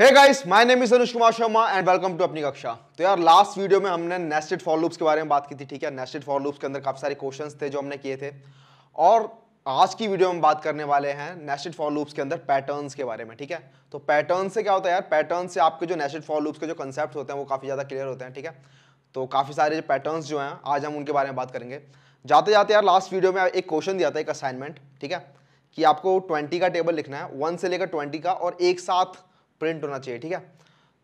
hey guys my name is Anuj Kumar Sharma and welcome to अपनी कक्षा तो यार लास्ट वीडियो में हमने नेस्टेड फॉर लूप्स के बारे में बात की थी ठीक है नेस्टेड फॉर लूप्स के अंदर काफ़ी सारे क्वेश्चन थे जो हमने किए थे और आज की वीडियो में बात करने वाले हैं नेस्टेड फॉर लूप्स के अंदर पैटर्न्स के बारे में ठीक है तो पैटर्न से क्या होता है यार पैटर्न से आपके जो नेस्टेड फॉर लूप्स के जो कंसेप्ट होते हैं वो काफ़ी ज़्यादा क्लियर होते हैं ठीक है तो काफ़ी सारे जो पैटर्न्स जो हैं आज हम उनके बारे में बात करेंगे जाते जाते यार लास्ट वीडियो में एक क्वेश्चन दिया था एक असाइनमेंट ठीक है कि आपको ट्वेंटी का टेबल लिखना है वन से लेकर ट्वेंटी का और एक साथ प्रिंट होना चाहिए ठीक है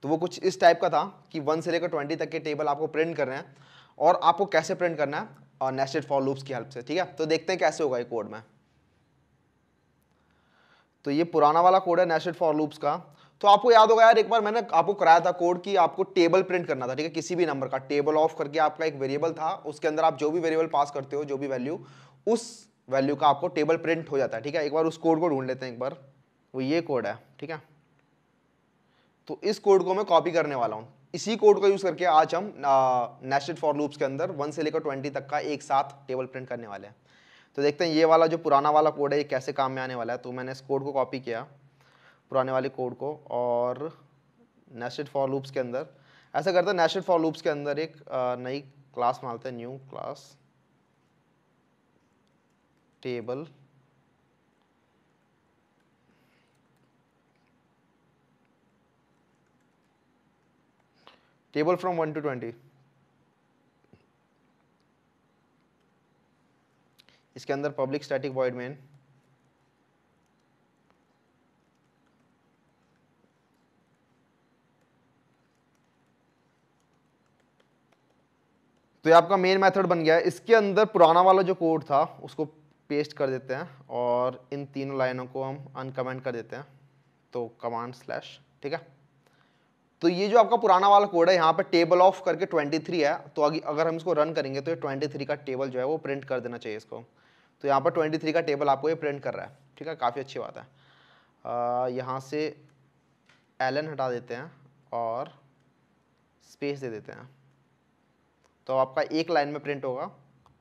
तो वो कुछ इस टाइप का था कि वन से लेकर ट्वेंटी तक के टेबल आपको प्रिंट कर रहे हैं और आपको कैसे प्रिंट करना है नेस्टेड फॉर लूप्स की हेल्प से ठीक है तो देखते हैं कैसे होगा ये कोड में तो ये पुराना वाला कोड है नेस्टेड फॉर लूप्स का तो आपको याद होगा यार एक बार मैंने आपको कराया था कोड कि आपको टेबल प्रिंट करना था ठीक है किसी भी नंबर का टेबल ऑफ करके आपका एक वेरिएबल था उसके अंदर आप जो भी वेरिएबल पास करते हो जो भी वैल्यू उस वैल्यू का आपको टेबल प्रिंट हो जाता है ठीक है एक बार उस कोड को ढूंढ लेते हैं एक बार वो ये कोड है ठीक है तो इस कोड को मैं कॉपी करने वाला हूँ इसी कोड का यूज़ करके आज हम नेस्टेड फॉर लूप्स के अंदर वन से लेकर ट्वेंटी तक का एक साथ टेबल प्रिंट करने वाले हैं तो देखते हैं ये वाला जो पुराना वाला कोड है ये कैसे काम में आने वाला है तो मैंने इस कोड को कॉपी किया पुराने वाले कोड को और नेस्टेड फॉर लूप्स के अंदर ऐसा करते हैं नेस्टेड फॉर लूप्स के अंदर एक नई क्लास मानते हैं new class table table from 1 to 20 इसके अंदर पब्लिक स्टैटिक वॉइड मेन तो ये आपका मेन मेथड बन गया इसके अंदर पुराना वाला जो कोड था उसको पेस्ट कर देते हैं और इन तीनों लाइनों को हम अनकमेंट कर देते हैं तो कमांड स्लैश ठीक है तो ये जो आपका पुराना वाला कोड है यहाँ पे टेबल ऑफ करके 23 है तो अगर हम इसको रन करेंगे तो ये 23 का टेबल जो है वो प्रिंट कर देना चाहिए इसको तो यहाँ पर 23 का टेबल आपको ये प्रिंट कर रहा है ठीक है काफ़ी अच्छी बात है यहाँ से एलन हटा देते हैं और स्पेस दे देते हैं तो आपका एक लाइन में प्रिंट होगा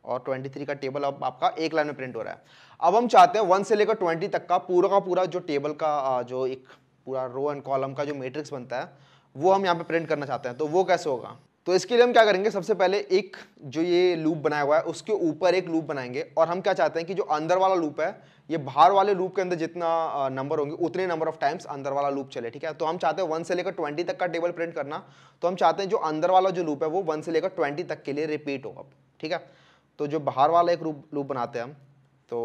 और 23 का टेबल अब आपका एक लाइन में प्रिंट हो रहा है अब हम चाहते हैं वन से लेकर 20 तक का पूरा का पूरा जो टेबल का जो एक पूरा रो एंड कॉलम का जो मैट्रिक्स बनता है वो हम यहाँ पे प्रिंट करना चाहते हैं तो वो कैसे होगा तो इसके लिए हम क्या करेंगे सबसे पहले एक जो ये लूप बनाया हुआ है उसके ऊपर एक लूप बनाएंगे और हम क्या चाहते हैं कि जो अंदर वाला लूप है ये बाहर वाले लूप के अंदर जितना नंबर होंगे उतने नंबर ऑफ टाइम्स अंदर वाला लूप चले ठीक है तो हम चाहते हैं वन से लेकर ट्वेंटी तक का टेबल प्रिंट करना तो हम चाहते हैं जो अंदर वाला जो लूप है वो वन से लेकर ट्वेंटी तक के लिए रिपीट हो अब ठीक है तो जो बाहर वाला एक रूप लूप बनाते हैं हम तो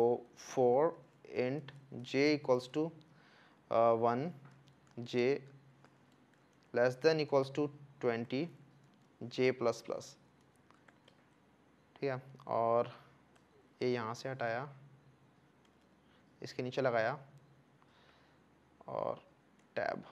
for int j equals to one j less than equals to twenty j plus plus ठीक है और ये यहाँ से हटाया इसके नीचे लगाया और टैब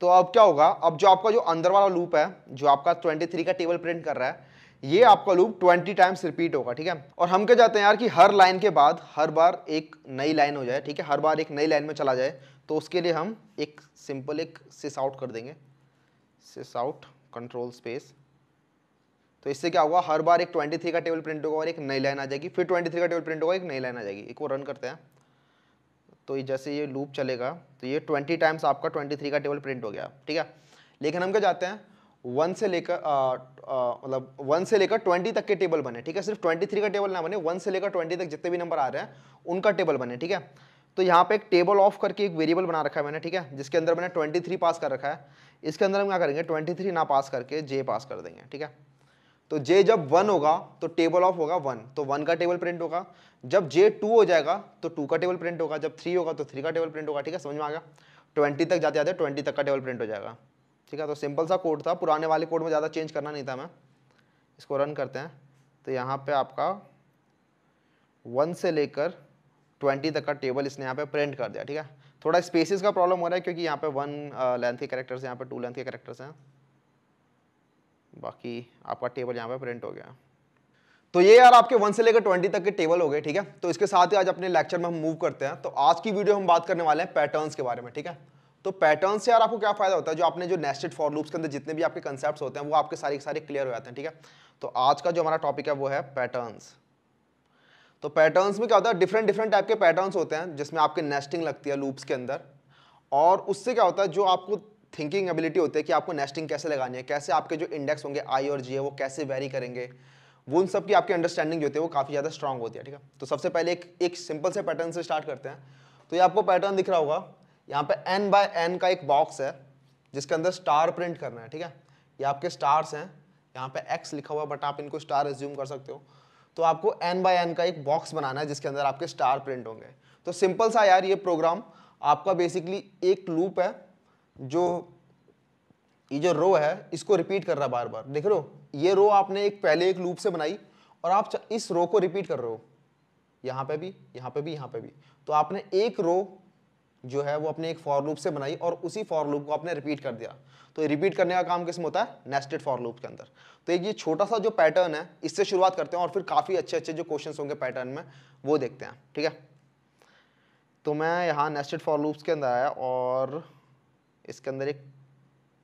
तो अब क्या होगा अब जो आपका जो अंदर वाला लूप है जो आपका 23 का टेबल प्रिंट कर रहा है ये आपका लूप 20 टाइम्स रिपीट होगा ठीक है और हम क्या चाहते हैं यार कि हर लाइन के बाद हर बार एक नई लाइन हो जाए ठीक है हर बार एक नई लाइन में चला जाए तो उसके लिए हम एक सिंपल एक सिस आउट कर देंगे सिस आउट कंट्रोल स्पेस तो इससे क्या होगा हर बार एक 23 का टेबल प्रिंट होगा और एक नई लाइन आ जाएगी फिर 23 का टेबल प्रिंट होगा एक नई लाइन आ जाएगी एक वो रन करते हैं तो जैसे ये लूप चलेगा तो ये 20 टाइम्स आपका 23 का टेबल प्रिंट हो गया ठीक है लेकिन हम क्या चाहते हैं वन से लेकर मतलब वन से लेकर ट्वेंटी तक के टेबल बने ठीक है सिर्फ ट्वेंटी थ्री का टेबल ना बने वन से लेकर ट्वेंटी तक जितने भी नंबर आ रहे हैं उनका टेबल बने ठीक है तो यहाँ पे एक टेबल ऑफ करके एक वेरिएबल बना रखा है मैंने ठीक है जिसके अंदर मैंने ट्वेंटी थ्री पास कर रखा है इसके अंदर हम क्या करेंगे ट्वेंटी थ्री ना पास करके जे पास कर देंगे ठीक है तो जे जब वन होगा तो टेबल ऑफ होगा वन तो वन का टेबल प्रिंट होगा जब जे टू हो जाएगा तो टू का टेबल प्रिंट होगा जब थ्री होगा तो थ्री का टेबल प्रिंट होगा ठीक है समझ में आ गया ट्वेंटी तक जाते जाते ट्वेंटी तक का टेबल प्रिंट हो जाएगा ठीक है तो सिंपल सा कोड था पुराने वाले कोड में ज़्यादा चेंज करना नहीं था मैं इसको रन करते हैं तो यहाँ पे आपका वन से लेकर ट्वेंटी तक का टेबल इसने यहाँ पे प्रिंट कर दिया ठीक है थोड़ा स्पेसिस का प्रॉब्लम हो रहा है क्योंकि यहाँ पे वन लेंथ uh, के करेक्टर्स यहाँ पे टू लेंथ के करेक्टर्स हैं बाकी आपका टेबल यहाँ पे प्रिंट हो गया तो ये यार आपके वन से लेकर ट्वेंटी तक के टेबल हो गए ठीक है तो इसके साथ ही आज अपने लेक्चर में हम मूव करते हैं तो आज की वीडियो हम बात करने वाले हैं पैटर्न के बारे में ठीक है तो पैटर्न से यार आपको क्या फायदा होता है जो आपने जो नेस्टेड फॉर लूप्स के अंदर जितने भी आपके कंसेप्ट होते हैं वो आपके सारे सारे क्लियर हो जाते हैं ठीक है तो आज का जो हमारा टॉपिक है वो है पैटर्न्स तो पैटर्न्स में क्या होता है डिफरेंट डिफरेंट टाइप के पैटर्न्स होते हैं जिसमें आपके नेस्टिंग लगती है लूप्स के अंदर और उससे क्या होता है जो आपको थिंकिंग एबिलिटी होती है कि आपको नेस्टिंग कैसे लगानी है कैसे आपके जो इंडेक्स होंगे आई और जी है वो कैसे वेरी करेंगे वो उन सब की आपकी अंडरस्टैंडिंग जो होती है वो काफ़ी ज़्यादा स्ट्रॉन्ग होती है ठीक है तो सबसे पहले एक एक सिंपल से पैटर्न से स्टार्ट करते हैं तो ये आपको पैटर्न दिख रहा होगा यहाँ पे एन बाय एन का एक बॉक्स है जिसके अंदर स्टार प्रिंट करना है ठीक है ये आपके स्टार्स हैं यहाँ पे एक्स लिखा हुआ है बट आप इनको स्टार एज्यूम कर सकते हो तो आपको एन बाय एन का एक बॉक्स बनाना है जिसके अंदर आपके स्टार प्रिंट होंगे तो सिंपल सा यार ये प्रोग्राम आपका बेसिकली एक लूप है जो ये जो रो है इसको रिपीट कर रहा है बार बार देख रहे हो ये रो आपने एक पहले एक लूप से बनाई और आप इस रो को रिपीट कर रहे हो यहाँ पे भी यहाँ पे भी यहाँ पे भी तो आपने एक रो जो है वो अपने एक फॉर लूप से बनाई और उसी फॉर लूप को आपने रिपीट कर दिया तो रिपीट करने का काम किसमें होता है नेस्टेड फॉर लूप के अंदर तो एक ये छोटा सा जो पैटर्न है इससे शुरुआत करते हैं और फिर काफ़ी अच्छे अच्छे जो क्वेश्चन होंगे पैटर्न में वो देखते हैं ठीक है तो मैं यहाँ नेस्टेड फॉर लूप्स के अंदर आया और इसके अंदर एक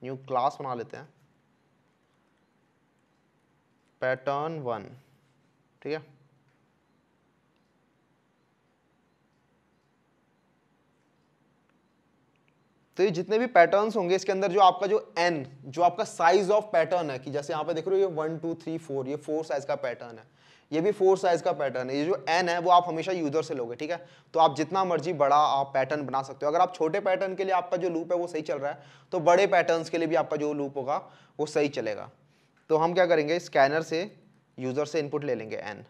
न्यू क्लास बना लेते हैं पैटर्न वन ठीक है तो ये जितने भी पैटर्न्स होंगे इसके अंदर जो आपका जो एन जो आपका साइज ऑफ पैटर्न है कि जैसे यहाँ पे देख रहे हो ये वन टू थ्री फोर ये फोर साइज का पैटर्न है ये भी फोर साइज का पैटर्न है ये जो एन है वो आप हमेशा यूजर से लोगे ठीक है तो आप जितना मर्जी बड़ा आप पैटर्न बना सकते हो अगर आप छोटे पैटर्न के लिए आपका जो लूप है वो सही चल रहा है तो बड़े पैटर्न के लिए भी आपका जो लूप होगा वो सही चलेगा तो हम क्या करेंगे स्कैनर से यूजर से इनपुट ले लेंगे एन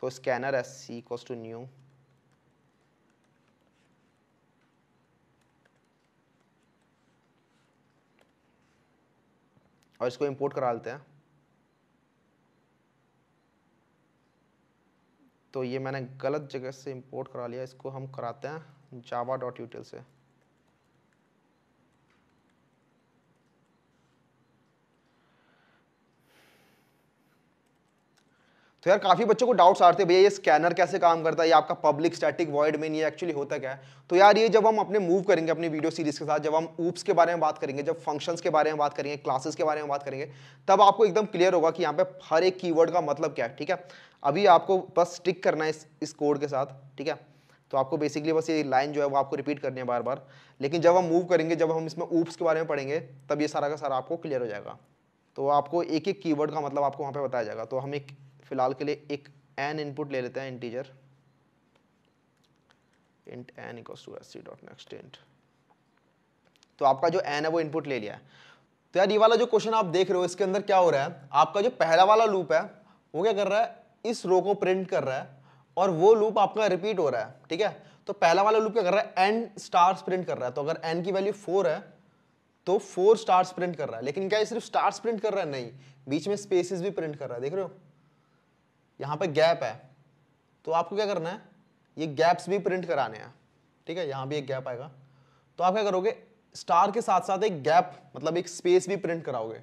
तो scanner s c equals to new और इसको इंपोर्ट करा लेते हैं तो ये मैंने गलत जगह से इंपोर्ट करा लिया इसको हम कराते हैं जावा डॉट यूटेल से तो यार काफ़ी बच्चों को डाउट्स आते हैं भैया ये स्कैनर कैसे काम करता है ये आपका पब्लिक स्टैटिक वॉइड में ये एक्चुअली होता क्या है तो यार ये जब हम अपने मूव करेंगे अपनी वीडियो सीरीज के साथ जब हम ऊप्स के बारे में बात करेंगे जब फंक्शंस के बारे में बात करेंगे क्लासेस के बारे में बात करेंगे तब आपको एकदम क्लियर होगा कि यहाँ पे हर एक कीवर्ड का मतलब क्या है ठीक है अभी आपको बस स्टिक करना है इस इस कोड के साथ ठीक है तो आपको बेसिकली बस ये लाइन जो है वो आपको रिपीट करनी है बार बार लेकिन जब हम मूव करेंगे जब हम इसमें ऊप्स के बारे में पढ़ेंगे तब ये सारा का सारा आपको क्लियर हो जाएगा तो आपको एक एक कीवर्ड का मतलब आपको वहाँ पे बताया जाएगा तो हम एक फिलहाल के लिए एक एन इनपुट ले लेते हैं integer int n equals to s c dot next int तो आपका जो एन है वो इनपुट ले लिया है तो यार ये वाला जो क्वेश्चन आप देख रहे हो इसके अंदर क्या हो रहा है आपका जो पहला वाला लूप है वो क्या कर रहा है इस रो को प्रिंट कर रहा है और वो लूप आपका रिपीट हो रहा है ठीक है तो पहला वाला लूप क्या कर रहा है एन स्टार्स प्रिंट कर रहा है तो अगर एन की वैल्यू फोर है तो फोर स्टार्स प्रिंट कर रहा है लेकिन क्या ये सिर्फ स्टार्स प्रिंट कर रहा है नहीं बीच में स्पेसिस भी प्रिंट कर रहा है देख रहे हो यहाँ पे गैप है तो आपको क्या करना है ये गैप्स भी प्रिंट कराने हैं ठीक है यहाँ भी एक गैप आएगा तो आप क्या करोगे स्टार के साथ साथ एक गैप मतलब एक स्पेस भी प्रिंट कराओगे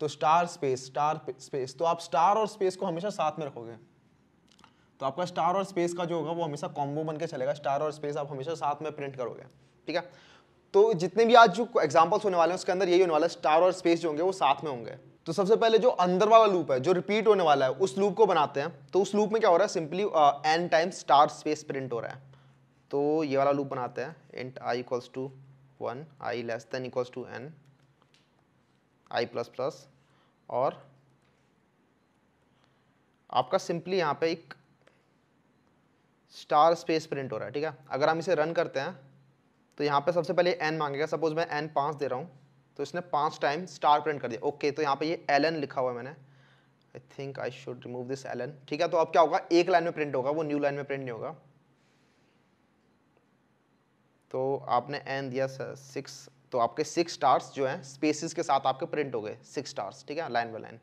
तो स्टार स्पेस स्टार स्पेस तो आप स्टार और स्पेस को हमेशा साथ में रखोगे तो आपका स्टार और स्पेस का जो होगा वो हमेशा कॉम्बो बन के चलेगा स्टार और स्पेस आप हमेशा साथ में प्रिंट करोगे ठीक है तो जितने भी आज जो एग्जाम्पल्स होने वाले हैं उसके अंदर यही होने वाला है स्टार और स्पेस जो होंगे वो साथ में होंगे तो सबसे पहले जो अंदर वाला लूप है जो रिपीट होने वाला है उस लूप को बनाते हैं तो उस लूप में क्या हो रहा है simply n times star space print हो रहा है तो ये वाला लूप बनाते हैं int i equals to one i less than equals to n i plus plus और आपका सिंपली यहाँ पे एक स्टार स्पेस प्रिंट हो रहा है ठीक है अगर हम इसे रन करते हैं तो यहाँ पे सबसे पहले एन मांगेगा सपोज मैं एन पाँच दे रहा हूँ तो इसने पांच टाइम स्टार प्रिंट कर दिया ओके तो यहाँ पे ये एल लिखा हुआ है मैंने I think I should remove this l ठीक है तो अब क्या होगा एक लाइन में प्रिंट होगा वो न्यू लाइन में प्रिंट नहीं होगा तो आपने एन दिया सिक्स तो आपके सिक्स स्टार्स जो हैं स्पेसिस के साथ आपके प्रिंट हो गए सिक्स स्टार्स ठीक है लाइन बाय लाइन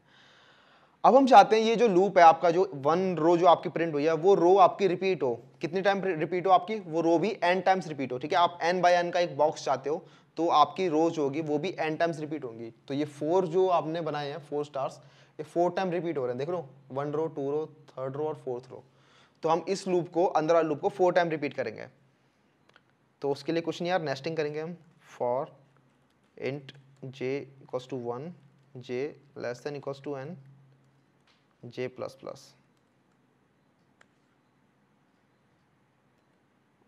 अब हम चाहते हैं ये जो लूप है आपका जो वन रो जो आपकी प्रिंट हुई है वो रो आपकी रिपीट हो कितनी टाइम रिपीट हो आपकी वो रो भी एन टाइम्स रिपीट हो ठीक है आप एन बाय एन का एक बॉक्स चाहते हो तो आपकी रोज होगी वो भी एन टाइम्स रिपीट होंगी तो ये फोर जो आपने बनाए हैं फोर स्टार्स ये फोर टाइम रिपीट हो रहे हैं देख लो one row two row third row और फोर्थ रो तो हम इस लूप को अंदर वाले लूप को फोर टाइम रिपीट करेंगे तो उसके लिए कुछ नहीं यार नेस्टिंग करेंगे हम for int j equals to one j less than equals to n j plus plus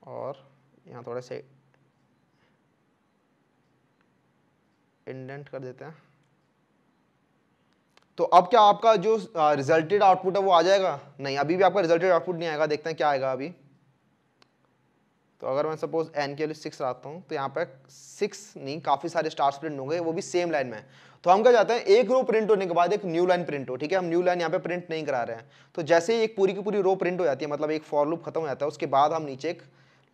और यहाँ थोड़ा से इंडेंट कर देते हैं तो अब क्या आपका जो रिजल्टेड आउटपुट है वो आ जाएगा नहीं अभी भी आपका रिजल्टेड आउटपुट नहीं आएगा देखते हैं क्या आएगा अभी तो अगर मैं सपोज एन के लिए सिक्स लाता हूँ तो यहाँ पर सिक्स नहीं काफ़ी सारे स्टार्स प्रिंट होंगे वो भी सेम लाइन में तो हम क्या चाहते हैं एक रो प्रिंट होने के बाद एक न्यू लाइन प्रिंट हो ठीक है हम न्यू लाइन यहाँ पे प्रिंट नहीं करा रहे हैं तो जैसे ही एक पूरी की पूरी रो प्रिंट हो जाती है मतलब एक फॉर लूप खत्म हो जाता है उसके बाद हम नीचे एक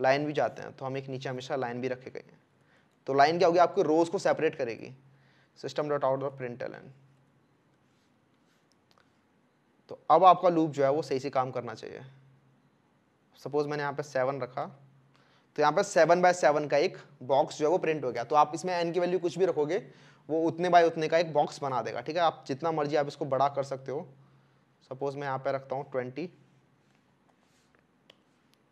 लाइन भी जाते हैं तो हम एक नीचे हमेशा लाइन भी रखे गए हैं तो लाइन क्या होगी आपकी रोज को सेपरेट करेगी system dot out of print ln तो अब आपका लूप जो है वो सही से काम करना चाहिए सपोज मैंने यहाँ पे सेवन रखा तो यहाँ पे सेवन बाय सेवन का एक बॉक्स जो है वो प्रिंट हो गया तो आप इसमें एन की वैल्यू कुछ भी रखोगे वो उतने बाय उतने का एक बॉक्स बना देगा ठीक है आप जितना मर्जी आप इसको बड़ा कर सकते हो सपोज मैं यहाँ पे रखता हूँ ट्वेंटी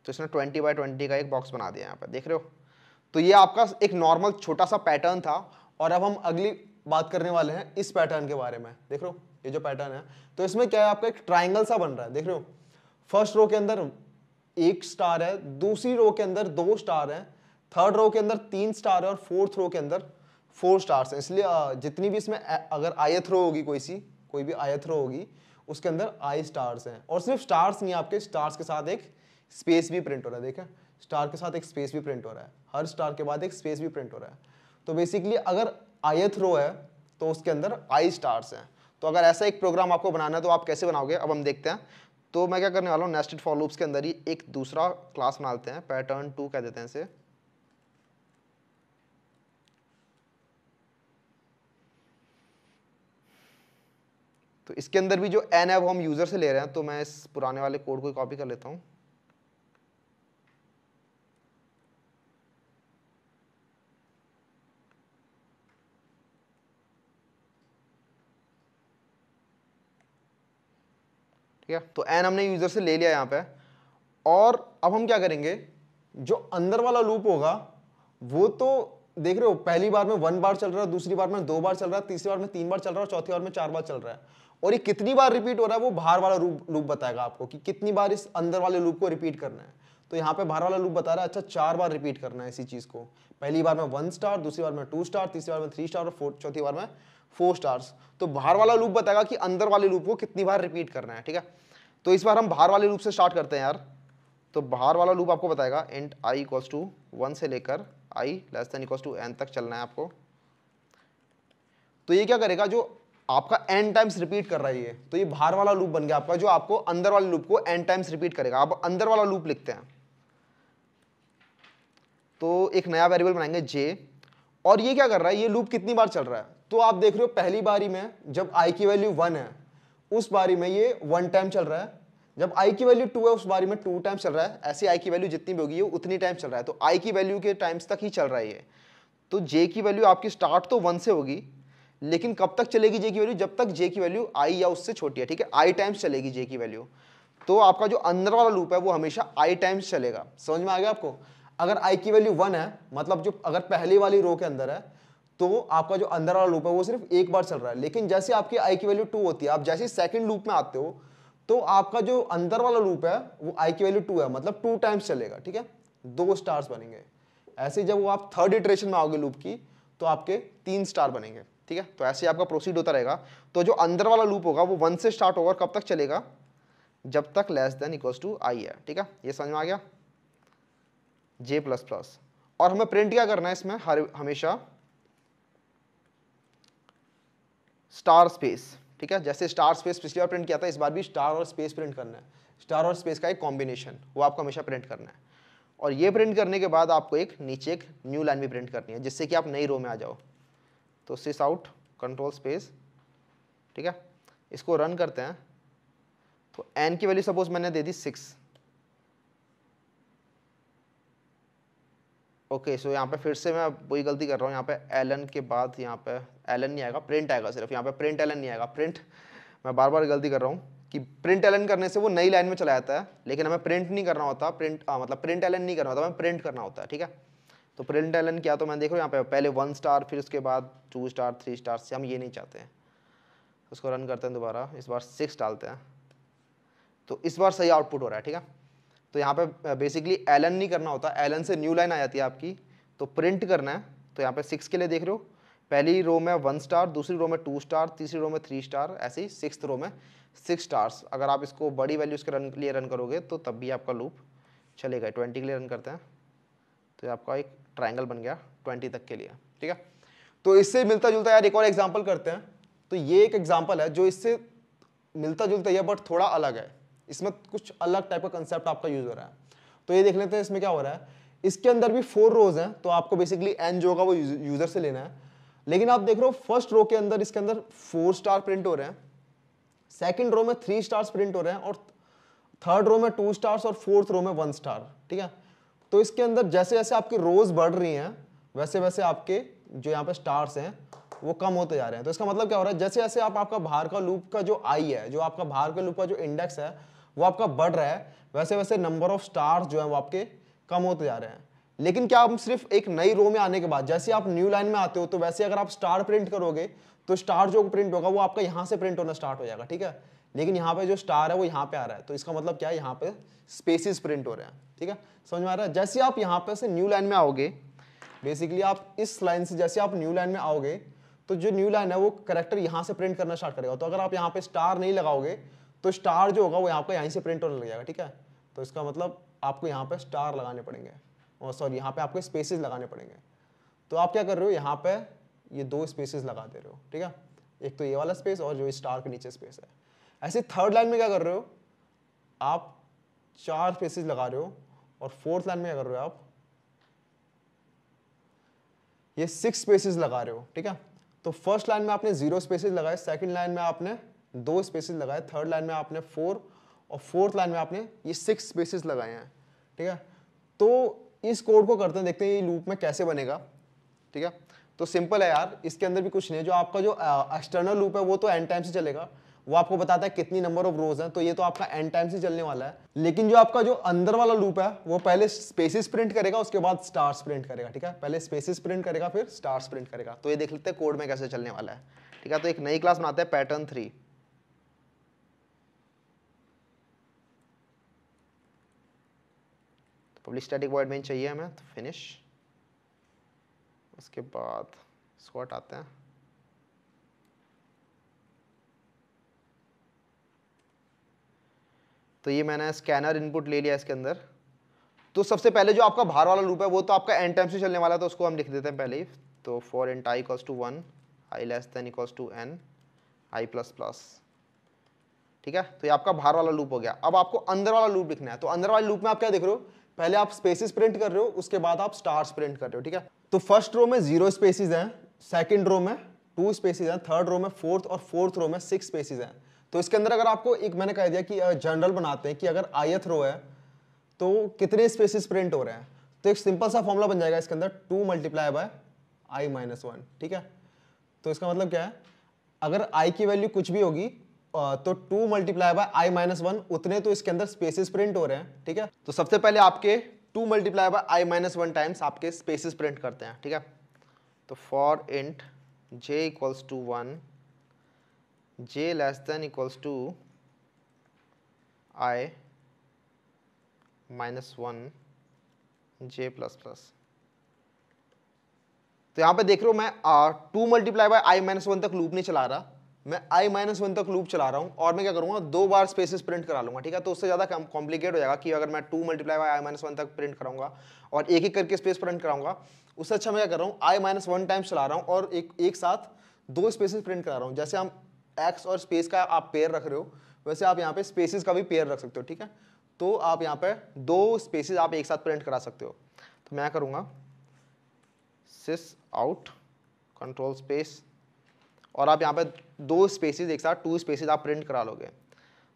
तो इसने ट्वेंटी बाय ट्वेंटी का एक बॉक्स बना दिया यहाँ पर देख रहे हो तो ये आपका एक नॉर्मल छोटा सा पैटर्न था और अब हम अगली बात करने वाले हैं इस पैटर्न के बारे में देख रहे हो ये जो पैटर्न है तो इसमें क्या है आपका एक ट्राइंगल सा बन रहा है देख रहे हो फर्स्ट रो के अंदर एक स्टार है दूसरी रो के अंदर दो स्टार है थर्ड रो के अंदर तीन स्टार है और फोर्थ रो के अंदर फोर स्टार्स हैं इसलिए जितनी भी इसमें अगर आयथ रो होगी कोई सी कोई भी आयथ रो होगी उसके अंदर आई स्टार्स हैं और सिर्फ स्टार्स नहीं आपके स्टार्स के साथ एक स्पेस भी प्रिंट हो रहा है देखें स्टार के साथ एक स्पेस भी प्रिंट हो रहा है हर स्टार के बाद एक स्पेस भी प्रिंट हो रहा है तो बेसिकली अगर आयथ रो है तो उसके अंदर आई स्टार्स हैं तो अगर ऐसा एक प्रोग्राम आपको बनाना है तो आप कैसे बनाओगे अब हम देखते हैं तो मैं क्या करने वाला हूँ नेस्टेड फॉर लूप्स के अंदर ही एक दूसरा क्लास लेते हैं पैटर्न टू कह देते हैं इसे तो इसके अंदर भी जो एन है वो हम यूज़र से ले रहे हैं तो मैं इस पुराने वाले कोड को कॉपी कर लेता हूँ ठीक है तो एन हमने यूज़र से ले लिया यहाँ पे और अब हम क्या करेंगे जो अंदर वाला लूप होगा वो तो देख रहे हो पहली बार में वन बार चल रहा है दूसरी बार में दो बार चल रहा है तीसरी बार में तीन बार चल रहा है चौथी बार में चार बार चल रहा है और ये कितनी बार रिपीट हो रहा है वो बाहर वाला लूप लूप बताएगा आपको कि कितनी बार इस अंदर वाले लूप को रिपीट करना है तो यहाँ पे बाहर वाला लूप बता रहा है अच्छा चार बार रिपीट करना है इसी चीज़ को पहली बार में वन स्टार दूसरी बार में टू स्टार तीसरी बार में थ्री स्टार और चौथी बार में फोर स्टार्स तो बाहर वाला लूप बताएगा कि अंदर वाले लूप को कितनी बार रिपीट करना है ठीक है तो इस बार हम बाहर वाले लूप से स्टार्ट करते हैं यार तो बाहर वाला लूप आपको बताएगा and i equals to one से लेकर i less than equals to n तक चलना है आपको तो ये क्या करेगा जो आपका एन टाइम्स रिपीट कर रहा है ये तो ये बाहर वाला लूप बन गया आपका जो आपको अंदर वाले लूप को एन टाइम्स रिपीट करेगा आप अंदर वाला लूप लिखते हैं तो एक नया वेरिएबल बनाएंगे जे और ये क्या कर रहा है ये लूप कितनी बार चल रहा है तो आप देख रहे हो पहली बारी में जब आई की वैल्यू वन है उस बारी में ये वन टाइम चल रहा है जब आई की वैल्यू टू है उस बारी में टू टाइम चल रहा है ऐसी आई की वैल्यू जितनी भी होगी ये उतनी टाइम चल रहा है तो आई की वैल्यू के टाइम्स तक ही चल रहा है ये तो जे की वैल्यू आपकी स्टार्ट तो वन से होगी लेकिन कब तक चलेगी जे की वैल्यू जब तक जे की वैल्यू आई या उससे छोटी है ठीक है आई टाइम्स चलेगी जे की वैल्यू तो आपका जो अंदर वाला लूप है वो हमेशा आई टाइम्स चलेगा समझ में आ गया आपको अगर आई की वैल्यू वन है मतलब जो अगर पहली वाली रो के अंदर है तो आपका जो अंदर वाला लूप है वो सिर्फ एक बार चल रहा है लेकिन जैसे आपकी आई की वैल्यू टू होती है आप जैसे सेकंड लूप में आते हो तो आपका जो अंदर वाला लूप है वो आई की वैल्यू टू है मतलब टू टाइम्स चलेगा ठीक है दो स्टार्स बनेंगे ऐसे जब वो आप थर्ड इटरेशन में आओगे लूप की तो आपके तीन स्टार बनेंगे ठीक है तो ऐसे आपका प्रोसीड होता रहेगा तो जो अंदर वाला लूप होगा वो वन से स्टार्ट होगा कब तक चलेगा जब तक less than equals to i है ठीक है ये समझ में आ गया जे प्लस प्लस और हमें प्रिंट क्या करना है इसमें हर हमेशा स्टार स्पेस ठीक है जैसे स्टार स्पेस पिछली बार प्रिंट किया था इस बार भी स्टार और स्पेस प्रिंट करना है स्टार और स्पेस का एक कॉम्बिनेशन वो आपको हमेशा प्रिंट करना है और ये प्रिंट करने के बाद आपको एक नीचे एक न्यू लाइन भी प्रिंट करनी है जिससे कि आप नई रो में आ जाओ तो सिस आउट कंट्रोल स्पेस ठीक है इसको रन करते हैं तो एन की वैल्यू सपोज मैंने दे दी सिक्स ओके सो यहाँ पे फिर से मैं वही गलती कर रहा हूँ यहाँ पे एलन के बाद यहाँ पे एलन नहीं आएगा प्रिंट आएगा सिर्फ यहाँ पे प्रिंट एलन नहीं आएगा प्रिंट मैं बार बार गलती कर रहा हूँ कि प्रिंट एलन करने से वो नई लाइन में चला जाता है लेकिन हमें प्रिंट नहीं करना होता प्रिंट आ, हाँ, मतलब प्रिंट एलन नहीं करना होता हमें प्रिंट करना होता है ठीक है तो प्रिंट एलन किया तो मैं देख रहा हूँ यहाँ पे पहले वन स्टार फिर उसके बाद टू स्टार थ्री स्टार से हम ये नहीं चाहते हैं उसको रन करते हैं दोबारा इस बार सिक्स डालते हैं तो इस बार सही आउटपुट हो रहा है ठीक है तो यहाँ पे बेसिकली एलन नहीं करना होता एलन से न्यू लाइन आ जाती है आपकी तो प्रिंट करना है तो यहाँ पे सिक्स के लिए देख रहे हो पहली रो में वन स्टार दूसरी रो में टू स्टार तीसरी रो में थ्री स्टार ऐसे ही सिक्स रो में सिक्स स्टार्स अगर आप इसको बड़ी वैल्यूज़ के रन के लिए रन करोगे तो तब भी आपका लूप चलेगा ट्वेंटी के लिए रन करते हैं तो आपका एक ट्राइंगल बन गया ट्वेंटी तक के लिए ठीक है तो इससे मिलता जुलता यार एक और एग्जाम्पल करते हैं तो ये एक एग्जाम्पल है जो इससे मिलता जुलता है बट थोड़ा अलग है इसमें कुछ अलग टाइप का कंसेप्ट आपका यूज हो रहा है तो ये देख लेते हैं इसमें क्या हो रहा है इसके अंदर भी फोर रोज हैं तो आपको बेसिकली एन जो होगा वो यूजर से लेना है लेकिन आप देख रहे हो फर्स्ट रो के अंदर इसके अंदर फोर स्टार प्रिंट हो रहे हैं सेकंड रो में थ्री स्टार्स प्रिंट हो रहे हैं और थर्ड रो में टू स्टार्स और फोर्थ रो में वन स्टार ठीक है तो इसके अंदर जैसे जैसे आपकी रोज बढ़ रही हैं वैसे वैसे आपके जो यहाँ पे स्टार्स हैं वो कम होते जा रहे हैं तो इसका मतलब क्या हो रहा है जैसे जैसे आप आपका बाहर का लूप का जो आई है जो आपका बाहर का लूप का जो इंडेक्स है वो आपका बढ़ रहा है वैसे वैसे नंबर ऑफ स्टार्स जो है वो आपके कम होते जा रहे हैं लेकिन क्या आप सिर्फ एक नई रो में आने के बाद जैसे आप न्यू लाइन में आते हो तो वैसे अगर आप स्टार प्रिंट करोगे तो स्टार जो प्रिंट होगा वो आपका यहाँ से प्रिंट होना स्टार्ट हो जाएगा ठीक है लेकिन यहाँ पे जो स्टार है वो यहाँ पे आ रहा है तो इसका मतलब क्या है यहाँ पे स्पेसिस प्रिंट हो रहे हैं ठीक है समझ में आ रहा है जैसे आप यहाँ पे से न्यू लाइन में आओगे बेसिकली आप इस लाइन से जैसे आप न्यू लाइन में आओगे तो जो न्यू लाइन है वो करेक्टर यहाँ से प्रिंट करना स्टार्ट करेगा तो अगर आप यहाँ पे स्टार नहीं लगाओगे तो स्टार जो होगा वो आपका यहीं से प्रिंट होने लग जाएगा ठीक है तो इसका मतलब आपको यहाँ पे स्टार लगाने पड़ेंगे और सॉरी यहाँ पे आपको स्पेसेस लगाने पड़ेंगे तो आप क्या कर रहे हो यहाँ पे ये दो स्पेसेस लगा दे रहे हो ठीक है एक तो ये वाला स्पेस और जो स्टार के नीचे स्पेस है ऐसे थर्ड लाइन में क्या कर रहे हो आप चार स्पेसिस लगा रहे हो और फोर्थ लाइन में क्या कर रहे हो आप ये सिक्स स्पेसिस लगा रहे हो ठीक है तो फर्स्ट लाइन में आपने जीरो स्पेसेस लगाए सेकंड लाइन में आपने दो स्पेसेस लगाए थर्ड लाइन में आपने फोर और फोर्थ लाइन में आपने ये सिक्स स्पेसेस लगाए हैं ठीक है तो इस कोड को करते हैं देखते हैं ये लूप में कैसे बनेगा ठीक है तो सिंपल है यार इसके अंदर भी कुछ नहीं जो आपका जो एक्सटर्नल लूप है वो तो एन टाइम से चलेगा वो आपको बताता है कितनी नंबर ऑफ रोज हैं तो ये तो आपका एन टाइम से चलने वाला है लेकिन जो आपका जो अंदर वाला लूप है वो पहले स्पेसिस प्रिंट करेगा उसके बाद स्टार्स प्रिंट करेगा ठीक है पहले स्पेसिस प्रिंट करेगा फिर स्टार्स प्रिंट करेगा तो ये देख लेते हैं कोड में कैसे चलने वाला है ठीक है तो एक नई क्लास बनाते हैं pattern three public static void main चाहिए हमें तो फिनिश उसके बाद स्क्वाट आते हैं तो ये मैंने स्कैनर इनपुट ले लिया इसके अंदर तो सबसे पहले जो आपका बाहर वाला लूप है वो तो आपका एन टाइम से चलने वाला तो उसको हम लिख देते हैं पहले ही तो for int i equals to one i less than equals to n i plus plus ठीक है तो ये आपका बाहर वाला लूप हो गया अब आपको अंदर वाला लूप लिखना है तो अंदर वाले लूप में आप क्या देख रहे हो पहले आप स्पेसिस प्रिंट कर रहे हो उसके बाद आप स्टार्स प्रिंट कर रहे हो ठीक है तो फर्स्ट रो में जीरो स्पेसिस हैं सेकेंड रो में टू स्पेसिस हैं थर्ड रो में फोर्थ और फोर्थ रो में सिक्स स्पेसिस हैं तो इसके अंदर अगर आपको एक मैंने कह दिया कि जनरल बनाते हैं कि अगर आयथ रो है तो कितने स्पेसिस प्रिंट हो रहे हैं तो एक सिंपल सा फॉर्मूला बन जाएगा इसके अंदर two multiply by i minus one ठीक है तो इसका मतलब क्या है अगर आई की वैल्यू कुछ भी होगी तो two multiply by i minus one उतने तो इसके अंदर स्पेसिस प्रिंट हो रहे हैं ठीक है तो सबसे पहले आपके two multiply by i minus one times आपके स्पेसिस प्रिंट करते हैं ठीक है तो for int j equals to one j less than equals to i minus one j plus plus तो यहां पे देख रहे हो मैं two multiply by i minus one तक लूप नहीं चला रहा मैं आई माइनस वन तक लूप चला रहा हूँ और मैं क्या करूँगा दो बार स्पेसेस प्रिंट करा लूंगा ठीक है तो उससे ज़्यादा कॉम्प्लिकेट हो जाएगा कि अगर मैं two multiply by i minus one तक प्रिंट कराऊंगा और एक एक करके स्पेस प्रिंट कराऊंगा उससे अच्छा मैं क्या कर रहा हूँ आई माइनस वन टाइम्स चला रहा हूँ और एक एक साथ दो स्पेसेस प्रिंट करा रहा हूँ जैसे हम एक्स और स्पेस का आप पेयर रख रहे हो वैसे आप यहाँ पे स्पेसिस का भी पेयर रख सकते हो ठीक है तो आप यहाँ पे दो स्पेसिस आप एक साथ प्रिंट करा सकते हो तो मैं करूँगा सिस आउट कंट्रोल स्पेस और आप यहाँ पे दो स्पेसिस एक साथ टू स्पेसिस आप प्रिंट करा लोगे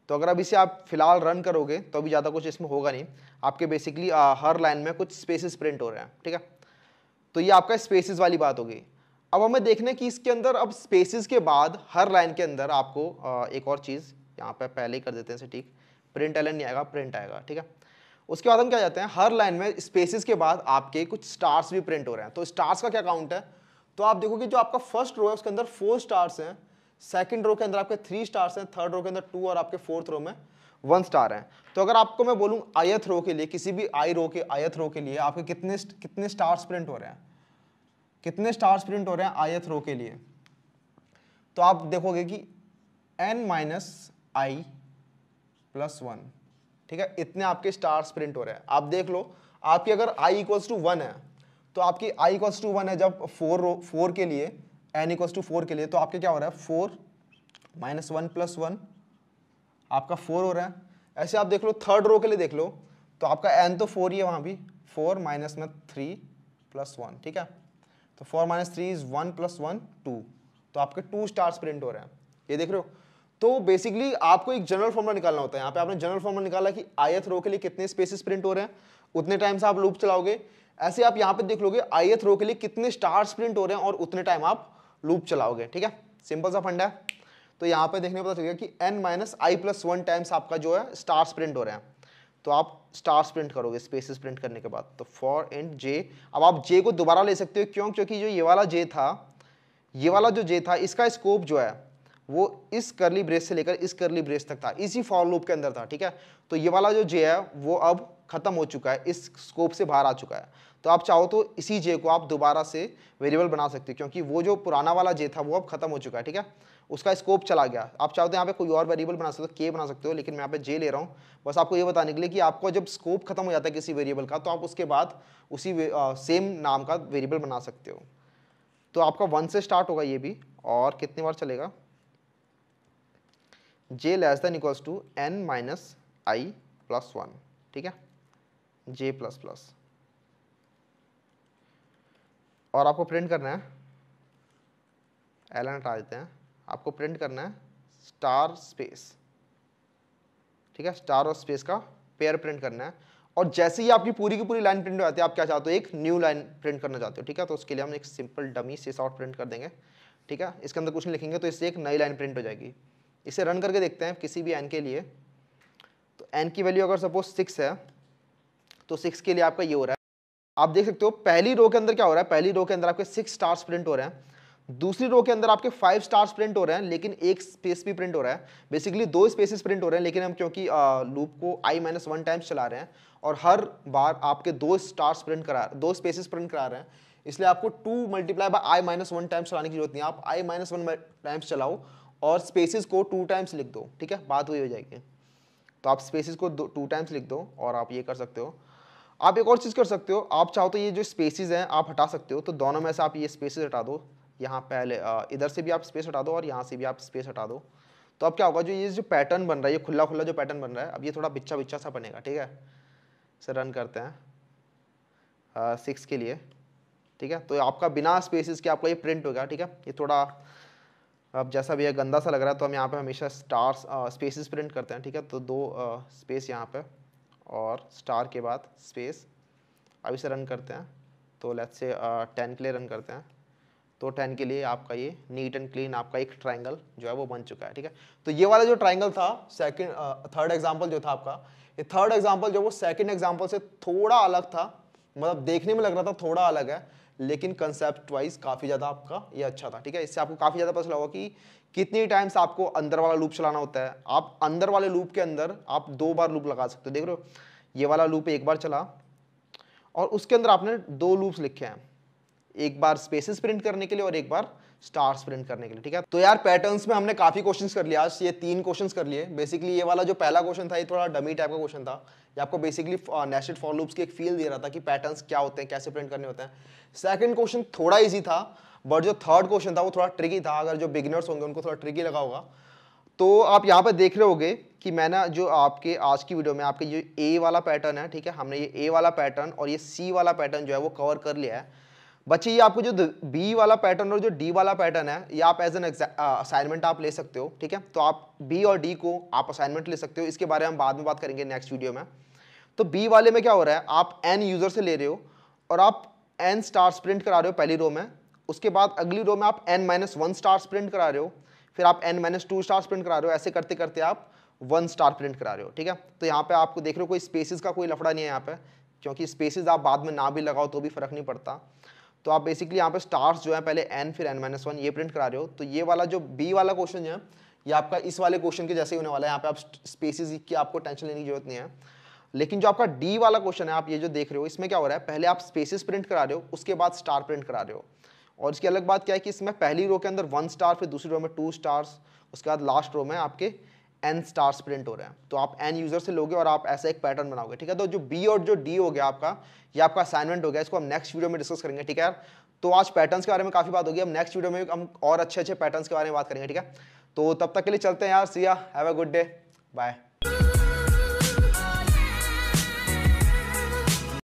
तो अगर अब इसे आप फिलहाल रन करोगे तो अभी ज़्यादा कुछ इसमें होगा नहीं आपके बेसिकली हर लाइन में कुछ स्पेसिस प्रिंट हो रहे हैं ठीक है तो ये आपका स्पेसिस वाली बात होगी अब हमें देखना है कि इसके अंदर अब स्पेसिस के बाद हर लाइन के अंदर आपको एक और चीज़ यहाँ पे पहले ही कर देते हैं ठीक प्रिंट एलन नहीं आएगा प्रिंट आएगा ठीक है उसके बाद हम क्या जाते हैं हर लाइन में स्पेसिस के बाद आपके कुछ स्टार्स भी प्रिंट हो रहे हैं तो स्टार्स का क्या काउंट है तो आप देखोगे जो आपका फर्स्ट रो है उसके अंदर फोर स्टार्स हैं सेकंड रो के अंदर आपके थ्री स्टार्स हैं थर्ड रो के अंदर टू और आपके फोर्थ रो में वन स्टार हैं तो अगर आपको मैं बोलूँ आयथ रो के लिए किसी भी आई रो के आयथ रो के लिए आपके कितने कितने स्टार्स प्रिंट हो रहे हैं कितने स्टार्स प्रिंट हो रहे हैं आयत रो के लिए तो आप देखोगे कि n minus i plus one ठीक है इतने आपके स्टार्स प्रिंट हो रहे हैं आप देख लो आपकी अगर आई इक्वल्स टू वन है तो आपकी आई इक्वल्स टू वन है जब फोर रो फोर के लिए एन इक्वल्स टू फोर के लिए तो आपके क्या हो रहा है four minus one plus one आपका फोर हो रहा है ऐसे आप देख लो थर्ड रो के लिए देख लो तो आपका एन तो फोर ही है वहाँ भी फोर माइनस में थ्री प्लस वन ठीक है तो four minus three is one plus one two तो आपके टू स्टार्स प्रिंट हो रहे हैं ये देख रहे हो तो बेसिकली आपको एक जनरल फॉर्मूला निकालना होता है यहाँ पे आपने जनरल फॉर्मूला निकाला कि आयथ रो के लिए कितने स्पेसिस प्रिंट हो रहे हैं उतने टाइम से आप लूप चलाओगे ऐसे आप यहाँ पे देख लोगे आयथ रो के लिए कितने स्टार्स प्रिंट हो रहे हैं और उतने टाइम आप लूप चलाओगे ठीक है सिंपल सा फंडा है तो यहाँ पे देखने पता चल गया कि n minus i plus one times आपका जो है स्टार्स प्रिंट हो रहे हैं तो आप स्टार्स प्रिंट करोगे स्पेसेस प्रिंट करने के बाद तो फॉर एंड जे अब आप जे को दोबारा ले सकते हो क्यों क्योंकि जो ये वाला जे था ये वाला जो जे था इसका स्कोप जो है वो इस करली ब्रेस से लेकर इस करली ब्रेस तक था इसी फॉर लूप के अंदर था ठीक है तो ये वाला जो जे है वो अब खत्म हो चुका है इस स्कोप से बाहर आ चुका है तो आप चाहो तो इसी जे को आप दोबारा से वेरिएबल बना सकते हो क्योंकि वो जो पुराना वाला जे था वो अब खत्म हो चुका है ठीक है उसका स्कोप चला गया आप चाहते तो हैं यहाँ पे कोई और वेरिएबल बना सकते हो के बना सकते हो लेकिन मैं यहाँ पे जे ले रहा हूँ बस आपको ये बताने के लिए कि आपको जब स्कोप खत्म हो जाता है किसी वेरिएबल का तो आप उसके बाद उसी आ, सेम नाम का वेरिएबल बना सकते हो तो आपका वन से स्टार्ट होगा ये भी और कितनी बार चलेगा j less than equals to n minus i plus one ठीक है जे प्लस प्लस और आपको प्रिंट करना है एल एन हटा देते हैं आपको प्रिंट करना है स्टार स्पेस ठीक है स्टार और स्पेस का पेयर प्रिंट करना है और जैसे ही आपकी पूरी की पूरी लाइन प्रिंट हो जाती है आप क्या चाहते हो एक न्यू लाइन प्रिंट करना चाहते हो ठीक है तो उसके लिए हम एक सिंपल डमी से शॉर्ट प्रिंट कर देंगे ठीक है इसके अंदर कुछ नहीं लिखेंगे तो इससे एक नई लाइन प्रिंट हो जाएगी इसे रन करके देखते हैं किसी भी एन के लिए तो एन की वैल्यू अगर सपोज सिक्स है तो सिक्स के लिए आपका ये हो रहा है आप देख सकते हो पहली रो के अंदर क्या हो रहा है पहली रो के अंदर आपके सिक्स स्टार्स प्रिंट हो रहे हैं दूसरी रो के अंदर आपके फाइव स्टार्स प्रिंट हो रहे हैं लेकिन एक स्पेस भी प्रिंट हो रहा है बेसिकली दो स्पेसेस प्रिंट हो रहे हैं लेकिन हम क्योंकि लूप को आई माइनस वन टाइम्स चला रहे हैं और हर बार आपके दो स्टार्स प्रिंट करा दो स्पेसेस प्रिंट करा रहे हैं इसलिए आपको two multiply by i minus one times चलाने की जरूरत नहीं आप आई माइनस वन टाइम्स चलाओ और स्पेसिस को टू टाइम्स लिख दो ठीक है बात वही हो जाएगी तो आप स्पेसिस को टू टाइम्स लिख दो और आप ये कर सकते हो आप एक और चीज़ कर सकते हो आप चाहो तो ये जो स्पेसिस हैं आप हटा सकते हो तो दोनों में से आप ये स्पेसिस हटा दो यहाँ पहले इधर से भी आप स्पेस हटा दो और यहाँ से भी आप स्पेस हटा दो तो अब क्या होगा जो ये जो पैटर्न बन रहा है ये खुला खुला जो पैटर्न बन रहा है अब ये थोड़ा बिच्छा बिच्छा सा बनेगा ठीक है सर रन करते हैं सिक्स के लिए ठीक है तो आपका बिना स्पेसिस के आपका ये प्रिंट होगा ठीक है ये थोड़ा अब जैसा भी है गंदा सा लग रहा है तो हम यहाँ पे हमेशा स्टार्स स्पेसिस प्रिंट करते हैं ठीक है तो दो स्पेस यहाँ पे और स्टार के बाद स्पेस अभी से रन करते हैं तो लेट्स से टेन के लिए रन करते हैं तो टेन के लिए आपका ये नीट एंड क्लीन आपका एक ट्राइंगल जो है वो बन चुका है ठीक है तो ये वाला जो ट्राइंगल था सेकेंड थर्ड एग्जाम्पल जो था आपका ये थर्ड एग्जाम्पल जो वो सेकेंड एग्जाम्पल से थोड़ा अलग था मतलब देखने में लग रहा था थोड़ा अलग है लेकिन कंसेप्ट वाइज काफ़ी ज़्यादा आपका ये अच्छा था ठीक है इससे आपको काफ़ी ज़्यादा पता चला होगा कि कितनी टाइम्स आपको अंदर वाला लूप चलाना होता है आप अंदर वाले लूप के अंदर आप दो बार लूप लगा सकते हो देख रहे हो ये वाला लूप एक बार चला और उसके अंदर आपने दो लूप्स लिखे हैं एक बार स्पेसिस प्रिंट करने के लिए और एक बार स्टार्स प्रिंट करने के लिए ठीक है तो यार पैटर्न्स में हमने काफी क्वेश्चंस कर लिया आज ये तीन क्वेश्चंस कर लिए बेसिकली ये वाला जो पहला क्वेश्चन था ये थोड़ा डमी टाइप का क्वेश्चन था ये आपको बेसिकली नेस्टेड फॉर लूप्स की एक फील दे रहा था कि पैटर्न्स क्या होते हैं कैसे प्रिंट करने होते हैं सेकंड क्वेश्चन थोड़ा ईजी था बट जो थर्ड क्वेश्चन था वो थोड़ा ट्रिकी था अगर जो बिगिनर्स होंगे उनको थोड़ा ट्रिकी लगा होगा तो आप यहाँ पर देख रहे हो कि मैंने जो आपके आज की वीडियो में आपके जो ए वाला पैटर्न है ठीक है हमने ये ए वाला पैटर्न और ये सी वाला पैटर्न जो है वो कवर कर लिया है बच्चे ये आपको जो बी वाला पैटर्न और जो डी वाला पैटर्न है ये आप एज एन असाइनमेंट आप ले सकते हो ठीक है तो आप बी और डी को आप असाइनमेंट ले सकते हो इसके बारे में हम बाद में बात करेंगे नेक्स्ट वीडियो में तो बी वाले में क्या हो रहा है आप एन यूज़र से ले रहे हो और आप एन स्टार्स प्रिंट करा रहे हो पहली रो में उसके बाद अगली रो में आप n minus one stars print करा रहे हो फिर आप n minus two stars print करा रहे हो ऐसे करते करते आप वन स्टार प्रिंट करा रहे हो ठीक है तो यहाँ पे आपको देख रहे हो कोई स्पेसिस का कोई लफड़ा नहीं है यहाँ पे क्योंकि स्पेसिस आप बाद में ना भी लगाओ तो भी फर्क नहीं पड़ता तो आप बेसिकली यहाँ पे स्टार्स जो है पहले एन फिर एन माइनस वन ये प्रिंट करा रहे हो तो ये वाला जो बी वाला क्वेश्चन है ये आपका इस वाले क्वेश्चन के जैसे ही होने वाला है यहाँ पे आप स्पेसिस की आपको टेंशन लेने की जरूरत नहीं है लेकिन जो आपका डी वाला क्वेश्चन है आप ये जो देख रहे हो इसमें क्या हो रहा है पहले आप स्पेसिस प्रिंट करा रहे हो उसके बाद स्टार प्रिंट करा रहे हो और इसकी अलग बात क्या है कि इसमें पहली रो के अंदर वन स्टार फिर दूसरी रो में टू स्टार्स उसके बाद लास्ट रो में आपके एन स्टार्स प्रिंट हो रहे हैं तो आप एन यूजर से लोगे और आप ऐसा एक पैटर्न बनाओगे ठीक है तो जो बी और जो डी हो गया आपका ये आपका असाइनमेंट हो गया इसको हम नेक्स्ट वीडियो में डिस्कस करेंगे ठीक है यार तो आज पैटर्न्स के बारे में काफ़ी बात होगी हम नेक्स्ट वीडियो में हम और अच्छे अच्छे पैटर्न्स के बारे में बात करेंगे ठीक है तो तब तक के लिए चलते हैं यार see ya have a good day bye